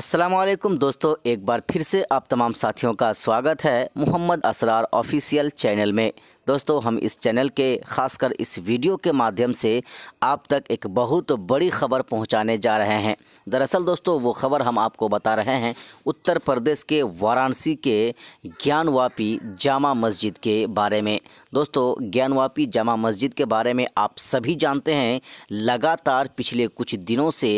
असलम दोस्तों एक बार फिर से आप तमाम साथियों का स्वागत है मोहम्मद असरार ऑफिशियल चैनल में दोस्तों हम इस चैनल के खासकर इस वीडियो के माध्यम से आप तक एक बहुत बड़ी खबर पहुंचाने जा रहे हैं दरअसल दोस्तों वो खबर हम आपको बता रहे हैं उत्तर प्रदेश के वाराणसी के ज्ञानवापी जामा मस्जिद के बारे में दोस्तों ज्ञानवापी जामा मस्जिद के बारे में आप सभी जानते हैं लगातार पिछले कुछ दिनों से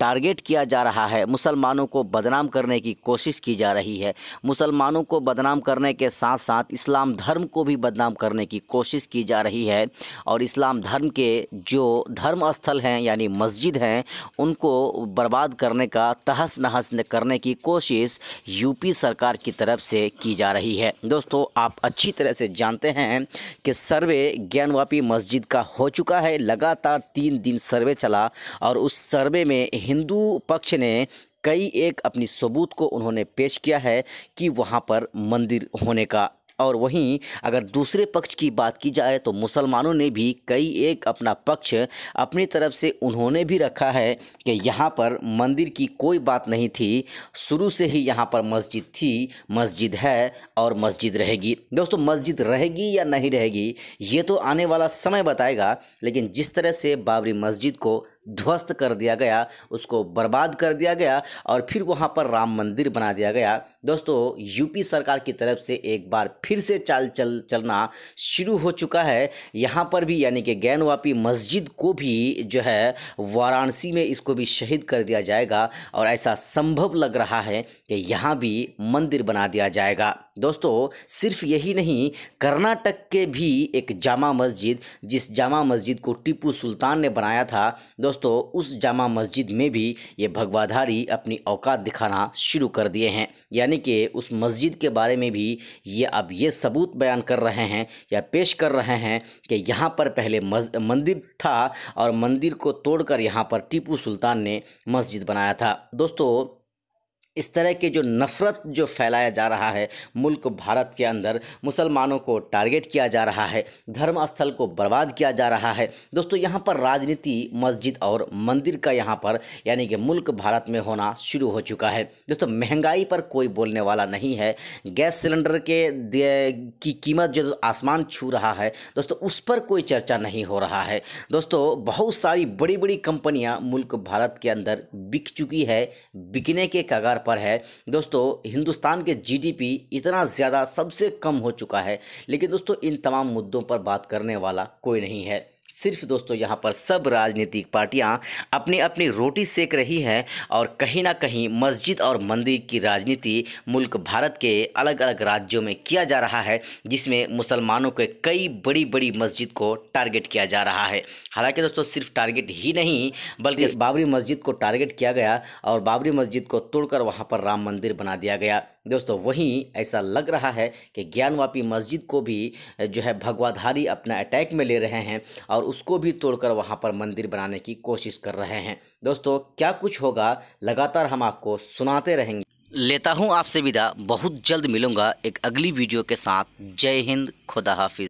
टारगेट किया जा रहा है मुसलमानों को बदनाम करने की कोशिश की जा रही है मुसलमानों को बदनाम करने के साथ साथ इस्लाम धर्म को भी बदनाम कर करने की कोशिश की जा रही है और इस्लाम धर्म के जो धर्म स्थल हैं यानी मस्जिद हैं उनको बर्बाद करने का तहस नहस करने की कोशिश यूपी सरकार की तरफ से की जा रही है दोस्तों आप अच्छी तरह से जानते हैं कि सर्वे ज्ञानवापी मस्जिद का हो चुका है लगातार तीन दिन सर्वे चला और उस सर्वे में हिंदू पक्ष ने कई एक अपनी सबूत को उन्होंने पेश किया है कि वहाँ पर मंदिर होने का और वहीं अगर दूसरे पक्ष की बात की जाए तो मुसलमानों ने भी कई एक अपना पक्ष अपनी तरफ से उन्होंने भी रखा है कि यहाँ पर मंदिर की कोई बात नहीं थी शुरू से ही यहाँ पर मस्जिद थी मस्जिद है और मस्जिद रहेगी दोस्तों मस्जिद रहेगी या नहीं रहेगी ये तो आने वाला समय बताएगा लेकिन जिस तरह से बाबरी मस्जिद को ध्वस्त कर दिया गया उसको बर्बाद कर दिया गया और फिर वहाँ पर राम मंदिर बना दिया गया दोस्तों यूपी सरकार की तरफ से एक बार फिर से चाल चल चलना शुरू हो चुका है यहाँ पर भी यानी कि गैनवापी मस्जिद को भी जो है वाराणसी में इसको भी शहीद कर दिया जाएगा और ऐसा संभव लग रहा है कि यहाँ भी मंदिर बना दिया जाएगा दोस्तों सिर्फ यही नहीं कर्नाटक के भी एक जामा मस्जिद जिस जामा मस्जिद को टीपू सुल्तान ने बनाया था दोस्तों उस जामा मस्जिद में भी ये भगवाधारी अपनी औकात दिखाना शुरू कर दिए हैं यानी कि उस मस्जिद के बारे में भी ये अब ये सबूत बयान कर रहे हैं या पेश कर रहे हैं कि यहाँ पर पहले मंदिर था और मंदिर को तोड़कर यहाँ पर टीपू सुल्तान ने मस्जिद बनाया था दोस्तों इस तरह के जो नफ़रत जो फैलाया जा रहा है मुल्क भारत के अंदर मुसलमानों को टारगेट किया जा रहा है धर्म स्थल को बर्बाद किया जा रहा है दोस्तों यहाँ पर राजनीति मस्जिद और मंदिर का यहाँ पर यानी कि मुल्क भारत में होना शुरू हो चुका है दोस्तों महंगाई पर कोई बोलने वाला नहीं है गैस सिलेंडर के की कीमत जो आसमान छू रहा है दोस्तों उस पर कोई चर्चा नहीं हो रहा है दोस्तों बहुत सारी बड़ी बड़ी कंपनियाँ मुल्क भारत के अंदर बिक चुकी है बिकने के कगार पर है दोस्तों हिंदुस्तान के जीडीपी इतना ज़्यादा सबसे कम हो चुका है लेकिन दोस्तों इन तमाम मुद्दों पर बात करने वाला कोई नहीं है सिर्फ दोस्तों यहाँ पर सब राजनीतिक पार्टियाँ अपनी अपनी रोटी सेक रही हैं और कहीं ना कहीं मस्जिद और मंदिर की राजनीति मुल्क भारत के अलग अलग राज्यों में किया जा रहा है जिसमें मुसलमानों के कई बड़ी बड़ी मस्जिद को टारगेट किया जा रहा है हालांकि दोस्तों सिर्फ टारगेट ही नहीं बल्कि बाबरी मस्जिद को टारगेट किया गया और बाबरी मस्जिद को तोड़कर वहाँ पर राम मंदिर बना दिया गया दोस्तों वहीं ऐसा लग रहा है कि ज्ञानवापी मस्जिद को भी जो है भगवाधारी अपना अटैक में ले रहे हैं और उसको भी तोड़कर वहाँ पर मंदिर बनाने की कोशिश कर रहे हैं दोस्तों क्या कुछ होगा लगातार हम आपको सुनाते रहेंगे लेता हूँ आपसे विदा बहुत जल्द मिलूंगा एक अगली वीडियो के साथ जय हिंद खुदा हाफिज